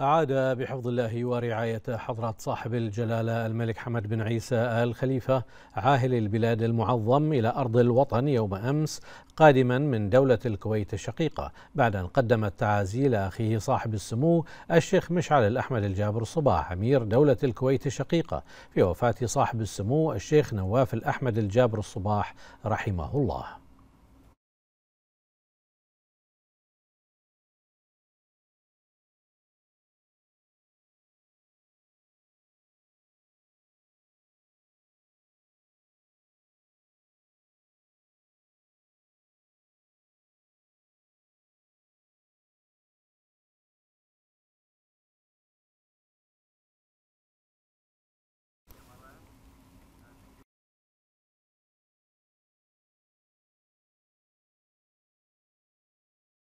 أعاد بحفظ الله ورعاية حضرة صاحب الجلالة الملك حمد بن عيسى آل خليفة عاهل البلاد المعظم إلى أرض الوطن يوم أمس قادما من دولة الكويت الشقيقة بعد أن قدم التعازي لأخيه صاحب السمو الشيخ مشعل الأحمد الجابر صباح أمير دولة الكويت الشقيقة في وفاة صاحب السمو الشيخ نواف الأحمد الجابر الصباح رحمه الله